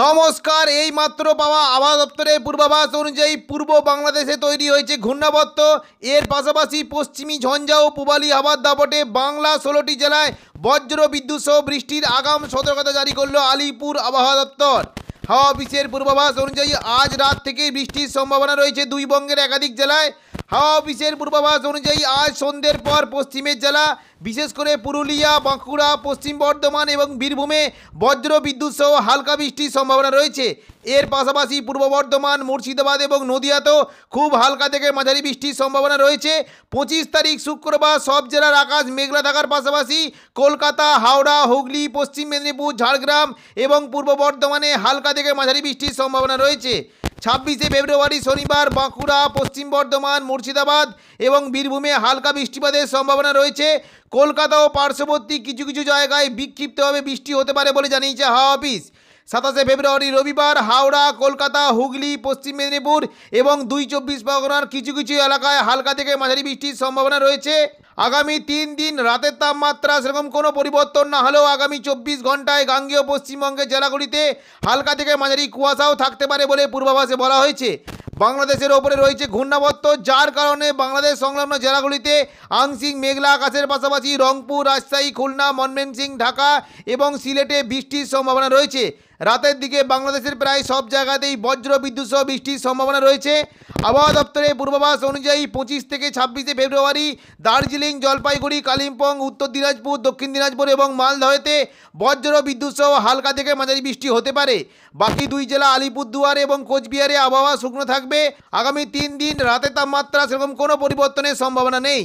নমস্কার এই মাত্র পাওয়া আবাস দপ্তরের পূর্বাভাস অনুযায়ী পূর্ব বাংলাদেশে তৈরি হয়েছে ঘূর্ণাবর্ত এর পাশাপাশি পশ্চিমী ঝঞ্ঝা ও পূবালি আবার দাপটে বাংলা ষোলোটি জেলায় বজ্র বিদ্যুৎ সহ বৃষ্টির আগাম সতর্কতা জারি করল আলিপুর আবহাওয়া দপ্তর হাওয়া অফিসের পূর্বাভাস অনুযায়ী আজ রাত থেকে বৃষ্টির সম্ভাবনা রয়েছে দুই বঙ্গের একাধিক জেলায় হাওয়া অফিসের পূর্বাভাস অনুযায়ী আজ সন্ধ্যের পর পশ্চিমের জেলা বিশেষ করে পুরুলিয়া বাঁকুড়া পশ্চিম বর্ধমান এবং বীরভূমে বজ্র বিদ্যুৎ সহ হালকা বৃষ্টির সম্ভাবনা রয়েছে এর পাশাপাশি পূর্ব বর্ধমান মুর্শিদাবাদ এবং নদিয়াতেও খুব হালকা থেকে মাঝারি বৃষ্টির সম্ভাবনা রয়েছে পঁচিশ তারিখ শুক্রবার সব জেলার আকাশ মেঘলা থাকার পাশাপাশি কলকাতা হাওড়া হুগলি পশ্চিম মেদিনীপুর ঝাড়গ্রাম এবং পূর্ব বর্ধমানে হালকা থেকে মাঝারি বৃষ্টির সম্ভাবনা রয়েছে ছাব্বিশে ফেব্রুয়ারি শনিবার বাঁকুড়া পশ্চিম বর্ধমান মুর্শিদাবাদ এবং বীরভূমে হালকা বৃষ্টিপাতের সম্ভাবনা রয়েছে কলকাতা ও পার্শ্ববর্তী কিছু কিছু জায়গায় বিক্ষিপ্তভাবে বৃষ্টি হতে পারে বলে জানিয়েছে হাওয়া অফিস সাতাশে ফেব্রুয়ারি রবিবার হাওড়া কলকাতা হুগলি পশ্চিম মেদিনীপুর এবং দুই চব্বিশ পরগনার কিছু কিছু এলাকায় হালকা থেকে মাঝারি বৃষ্টির সম্ভাবনা রয়েছে আগামী তিন দিন রাতের তাপমাত্রা সেরকম কোনো পরিবর্তন না হলেও আগামী চব্বিশ ঘন্টায় গাঙ্গেয় পশ্চিমবঙ্গের জেলাগুলিতে হালকা থেকে মাঝারি কুয়াশাও থাকতে পারে বলে পূর্বাভাসে বলা হয়েছে বাংলাদেশের ওপরে রয়েছে ঘূর্ণাবর্ত যার কারণে বাংলাদেশ সংলগ্ন জেলাগুলিতে আংশিক মেঘলা আকাশের পাশাপাশি রংপুর রাজশাহী খুলনা মনমেনসিং ঢাকা এবং সিলেটে বৃষ্টির সম্ভাবনা রয়েছে রাতের দিকে বাংলাদেশের প্রায় সব জায়গাতেই বজ্র বিদ্যুৎ সহ বৃষ্টির সম্ভাবনা রয়েছে আবহাওয়া দপ্তরের পূর্বাভাস অনুযায়ী পঁচিশ থেকে ছাব্বিশে ফেব্রুয়ারি দার্জিলিং জলপাইগুড়ি কালিম্পং উত্তর দিনাজপুর দক্ষিণ দিনাজপুর এবং মালদহেতে বজ্র বিদ্যুৎ সহ হালকা থেকে মাঝারি বৃষ্টি হতে পারে বাকি দুই জেলা আলিপুরদুয়ার এবং কোচবিহারে আবহাওয়া শুকনো থাকবে আগামী তিন দিন রাতে তাপমাত্রা সেরকম কোনো পরিবর্তনের সম্ভাবনা নেই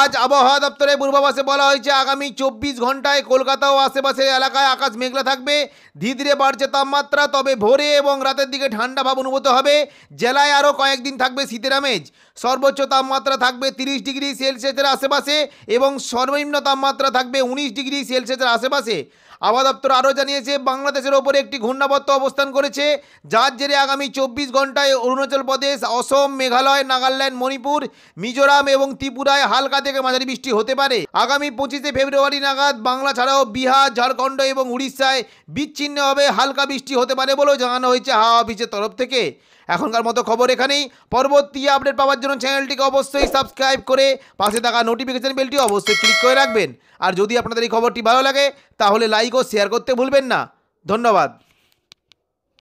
আজ আবহাওয়া দপ্তরের পূর্বাভাসে বলা হয়েছে আগামী চব্বিশ ঘন্টায় কলকাতা ও আশেপাশের এলাকায় আকাশ মেঘলা থাকবে ধীরে ধীরে বাড়ছে তাপমাত্রা তবে ভোরে এবং রাতের দিকে ঠান্ডা ভাব অনুভূত হবে জেলায় আরও কয়েকদিন থাকবে শীতের আমেজ সর্বোচ্চ তাপমাত্রা থাকবে তিরিশ ডিগ্রি সেলসিয়াসের আশেপাশে এবং সর্বনিম্ন তাপমাত্রা থাকবে উনিশ ডিগ্রি সেলসিয়াসের আশেপাশে আবহাওয়া দপ্তর আরও জানিয়েছে বাংলাদেশের ওপরে একটি ঘূর্ণাবর্ত অবস্থান করেছে যার জেরে আগামী চব্বিশ ঘন্টায় অরুণাচল প্রদেশ অসম মেঘালয় নাগাল্যান্ড মণিপুর মিজোরাম এবং ত্রিপুরায় হালকা থেকে মাঝারি বৃষ্টি হতে পারে আগামী পঁচিশে ফেব্রুয়ারি নাগাদ বাংলা ছাড়াও বিহার ঝাড়খণ্ড এবং উড়িষ্যায় বিচ্ছিন্নভাবে হালকা বৃষ্টি হতে পারে বলেও জানানো হয়েছে হাওয়া অফিসের তরফ থেকে এখনকার মতো খবর এখানেই পরবর্তী আপডেট পাওয়ার জন্য চ্যানেলটিকে অবশ্যই সাবস্ক্রাইব করে পাশে থাকা নোটিফিকেশান বেলটি অবশ্যই ক্লিক করে রাখবেন আর যদি আপনাদের এই খবরটি ভালো লাগে তাহলে লাইক ও শেয়ার করতে ভুলবেন না ধন্যবাদ